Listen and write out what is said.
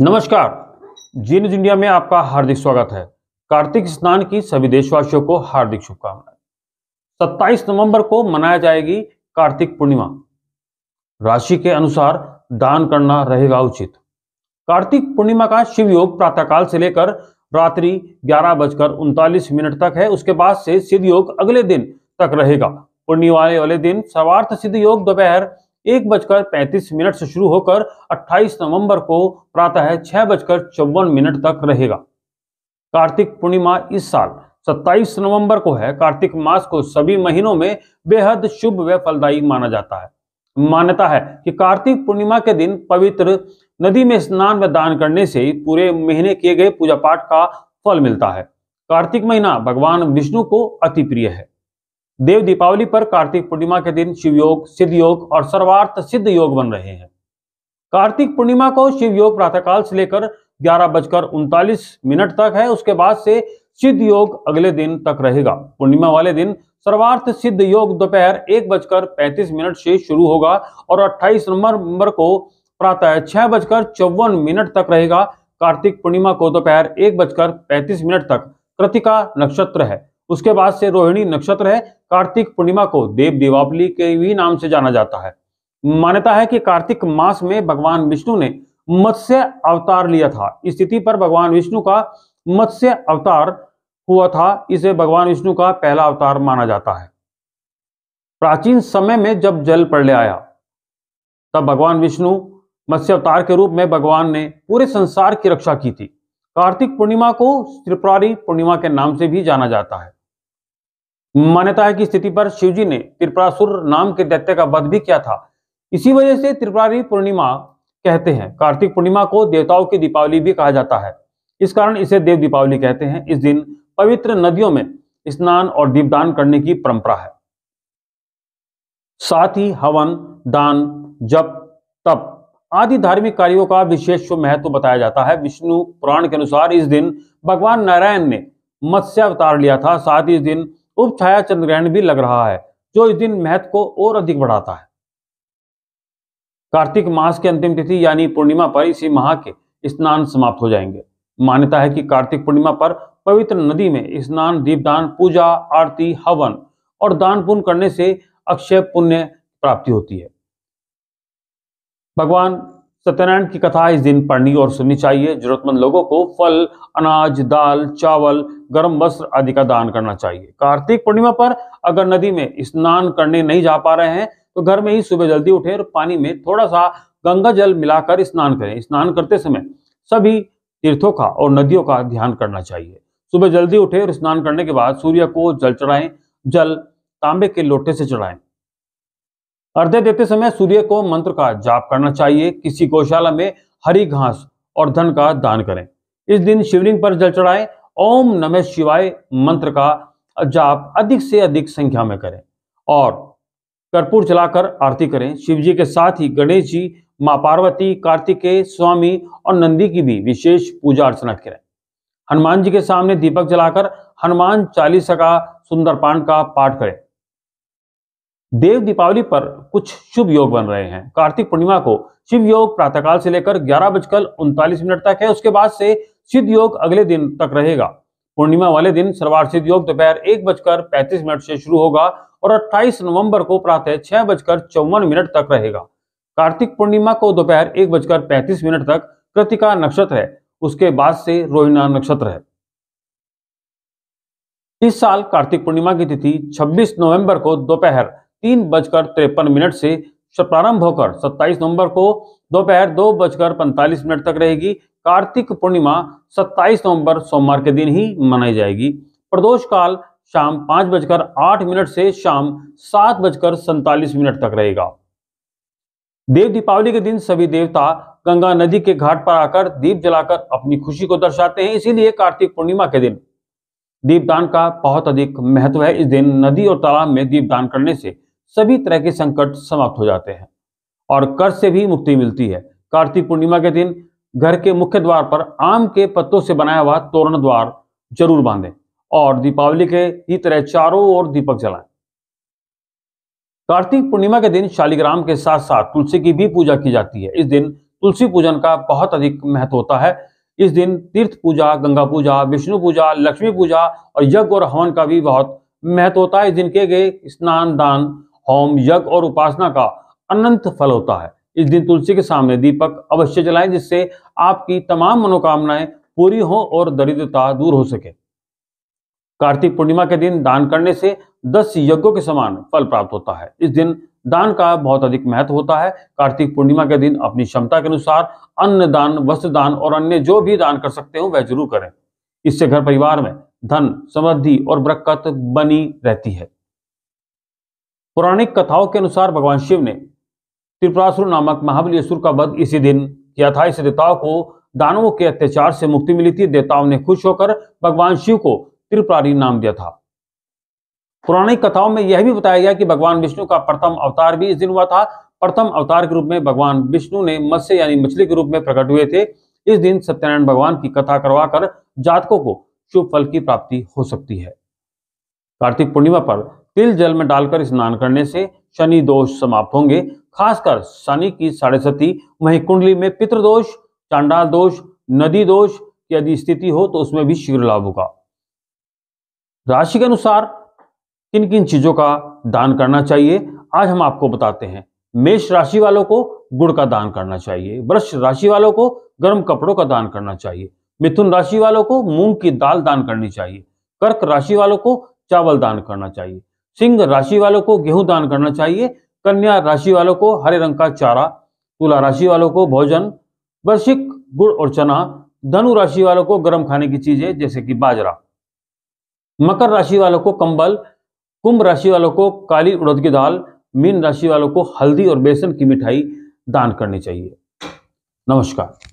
नमस्कार जी news India में आपका हार्दिक स्वागत है कार्तिक स्नान की सभी देशवासियों को हार्दिक शुभकामनाएं 27 नवंबर को मनाया जाएगी कार्तिक पूर्णिमा राशि के अनुसार दान करना रहेगा उचित कार्तिक पूर्णिमा का शिव योग प्रातःकाल से लेकर रात्रि ग्यारह बजकर उनतालीस मिनट तक है उसके बाद से सिद्ध योग अगले दिन तक रहेगा पूर्णिमा वाले दिन सर्वार्थ सिद्ध योग दोपहर एक बजकर पैंतीस मिनट से शुरू होकर 28 नवंबर को प्रातः छह बजकर चौवन मिनट तक रहेगा कार्तिक पूर्णिमा इस साल 27 नवंबर को है कार्तिक मास को सभी महीनों में बेहद शुभ व फलदायी माना जाता है मान्यता है कि कार्तिक पूर्णिमा के दिन पवित्र नदी में स्नान व दान करने से पूरे महीने किए गए पूजा पाठ का फल मिलता है कार्तिक महीना भगवान विष्णु को अति प्रिय है देव दीपावली पर कार्तिक पूर्णिमा के दिन शिव योग सिद्ध योग और सर्वार्थ सिद्ध योग बन रहे हैं कार्तिक पूर्णिमा को शिव योग प्रातःकाल से लेकर ग्यारह बजकर उनतालीस मिनट तक है उसके बाद से सिद्ध योग अगले दिन तक रहेगा पूर्णिमा वाले दिन सर्वार्थ सिद्ध योग दोपहर एक बजकर पैंतीस मिनट से शुरू होगा और 28 नवंबर को प्रातः छह बजकर चौवन मिनट तक रहेगा कार्तिक पूर्णिमा को दोपहर एक बजकर पैंतीस मिनट तक कृतिका नक्षत्र है उसके बाद से रोहिणी नक्षत्र है कार्तिक पूर्णिमा को देव दीपावली के भी नाम से जाना जाता है मान्यता है कि कार्तिक मास में भगवान विष्णु ने मत्स्य अवतार लिया था इस स्थिति पर भगवान विष्णु का मत्स्य अवतार हुआ था इसे भगवान विष्णु का पहला अवतार माना जाता है प्राचीन समय में जब जल पड़ आया तब भगवान विष्णु मत्स्य अवतार के रूप में भगवान ने पूरे संसार की रक्षा की थी कार्तिक पूर्णिमा को त्रिपुरारी पूर्णिमा के नाम से भी जाना जाता है मान्यता है कि स्थिति पर शिवजी ने त्रिपुरासुर नाम के दैत्य का वध भी किया था इसी वजह से त्रिपुरारी पूर्णिमा कहते हैं कार्तिक पूर्णिमा को देवताओं की दीपावली भी कहा जाता है इस कारण इसे देव दीपावली कहते हैं इस दिन पवित्र नदियों में स्नान और दीपदान करने की परंपरा है साथ ही हवन दान जप तप आदि धार्मिक कार्यों का विशेष महत्व तो बताया जाता है विष्णु पुराण के अनुसार इस दिन भगवान नारायण ने मत्स्य अवतार लिया था साथ ही इस दिन उप छाया चंद्रग्रहण भी लग रहा है जो इस दिन महत्व को और अधिक बढ़ाता है कार्तिक मास के अंतिम तिथि यानी पूर्णिमा पर इसी माह के स्नान समाप्त हो जाएंगे मान्यता है कि कार्तिक पूर्णिमा पर पवित्र नदी में स्नान दीपदान पूजा आरती हवन और दान पुण्य करने से अक्षय पुण्य प्राप्ति होती है भगवान सत्यनारायण की कथा इस दिन पढ़नी और सुननी चाहिए जरूरतमंद लोगों को फल अनाज दाल चावल गर्म वस्त्र आदि का दान करना चाहिए कार्तिक पूर्णिमा पर अगर नदी में स्नान करने नहीं जा पा रहे हैं तो घर में ही सुबह जल्दी उठे और पानी में थोड़ा सा गंगा जल मिलाकर स्नान करें स्नान करते समय सभी तीर्थों का और नदियों का ध्यान करना चाहिए सुबह जल्दी उठे और स्नान करने के बाद सूर्य को जल चढ़ाएं जल तांबे के लोटे से चढ़ाएं अर्ध्य देते समय सूर्य को मंत्र का जाप करना चाहिए किसी गौशाला में हरी घास और धन का दान करें इस दिन शिवलिंग पर जल चढ़ाएं ओम नमः शिवाय मंत्र का जाप अधिक से अधिक संख्या में करें और कर्पूर चलाकर आरती करें शिव जी के साथ ही गणेश जी माँ पार्वती कार्तिकेय स्वामी और नंदी की भी विशेष पूजा अर्चना करें हनुमान जी के सामने दीपक जलाकर हनुमान चालीसा का पांड का पाठ करें देव दीपावली पर कुछ शुभ योग बन रहे हैं कार्तिक पूर्णिमा को शिव योग प्रातःकाल से लेकर ग्यारह बजकर उनतालीस मिनट तक है उसके बाद से सिद्ध योग अगले दिन तक रहेगा पूर्णिमा वाले दिन सर्वार्थ सिद्ध योग दोपहर एक बजकर पैंतीस मिनट से शुरू होगा और 28 नवंबर को प्रातः छह बजकर चौवन मिनट तक रहेगा कार्तिक पूर्णिमा को दोपहर एक बजकर पैंतीस मिनट तक कृतिका नक्षत्र है उसके बाद से रोहिणा नक्षत्र है इस साल कार्तिक पूर्णिमा की तिथि 26 नवंबर को दोपहर तीन बजकर तिरपन मिनट से प्रारंभ होकर 27 नवंबर को दोपहर दो बजकर पैंतालीस मिनट तक रहेगी कार्तिक पूर्णिमा 27 नवंबर सोमवार के दिन ही मनाई जाएगी प्रदोष काल शाम पांच बजकर आठ मिनट से शाम सात बजकर सैतालीस मिनट तक रहेगा देव दीपावली के दिन सभी देवता गंगा नदी के घाट पर आकर दीप जलाकर अपनी खुशी को दर्शाते हैं इसीलिए कार्तिक पूर्णिमा के दिन दीपदान का बहुत अधिक महत्व है इस दिन नदी और तालाब में दीपदान करने से सभी तरह के संकट समाप्त हो जाते हैं और कर्ज से भी मुक्ति मिलती है कार्तिक पूर्णिमा के दिन घर के मुख्य द्वार पर आम के पत्तों से बनाया हुआ तोरण द्वार जरूर बांधें और दीपावली के ही तरह चारों ओर दीपक जलाएं कार्तिक पूर्णिमा के दिन शालिग्राम के साथ साथ तुलसी की भी पूजा की जाती है इस दिन तुलसी पूजन का बहुत अधिक महत्व होता है इस दिन तीर्थ पूजा गंगा पूजा विष्णु पूजा लक्ष्मी पूजा और यज्ञ और हवन का भी बहुत महत्व होता है इस दिन किए गए स्नान दान होम यज्ञ और उपासना का अनंत फल होता है इस दिन तुलसी के सामने दीपक अवश्य जलाएं जिससे आपकी तमाम मनोकामनाएं पूरी हो और दरिद्रता दूर हो सके कार्तिक पूर्णिमा के दिन दान करने से दस यज्ञों के समान फल प्राप्त होता है इस दिन दान का बहुत अधिक महत्व होता है कार्तिक पूर्णिमा के दिन अपनी क्षमता के अनुसार अन्न दान वस्त्र दान और अन्य जो भी दान कर सकते हो वह जरूर करें इससे घर परिवार में धन समृद्धि और बरकत बनी रहती है पौराणिक कथाओं के अनुसार भगवान शिव ने त्रिपुरासुर नामक महाबली असुर का वध इसी दिन किया था इस देवताओं को दानवों के अत्याचार से मुक्ति मिली थी देवताओं ने खुश होकर भगवान शिव को त्रिपुरारी नाम दिया था पौराणिक कथाओं में यह भी बताया गया कि भगवान विष्णु का प्रथम अवतार भी इस दिन हुआ था प्रथम अवतार के रूप में भगवान विष्णु ने मत्स्य यानी मछली के रूप में प्रकट हुए थे इस दिन सत्यनारायण भगवान की कथा करवाकर जातकों को शुभ फल की प्राप्ति हो सकती है कार्तिक पूर्णिमा पर तिल जल में डालकर स्नान करने से शनि दोष समाप्त होंगे खासकर शनि की साढ़े सती वही कुंडली में पितृदोष चांडाल दोष नदी दोष की यदि स्थिति हो तो उसमें भी शीघ्र लाभ होगा राशि के अनुसार किन किन चीजों का दान करना चाहिए आज हम आपको बताते हैं मेष राशि वालों को गुड़ का दान करना चाहिए वृक्ष राशि वालों को गर्म कपड़ों का दान करना चाहिए मिथुन राशि वालों को मूंग की दाल दान करनी चाहिए कर्क राशि वालों को चावल दान करना चाहिए सिंह राशि वालों को गेहूं दान करना चाहिए कन्या राशि वालों को हरे रंग का चारा तुला राशि वालों को भोजन वर्षिक गुड़ और चना धनु राशि वालों को गर्म खाने की चीजें जैसे कि बाजरा मकर राशि वालों को कंबल कुंभ राशि वालों को काली उड़द की दाल मीन राशि वालों को हल्दी और बेसन की मिठाई दान करनी चाहिए नमस्कार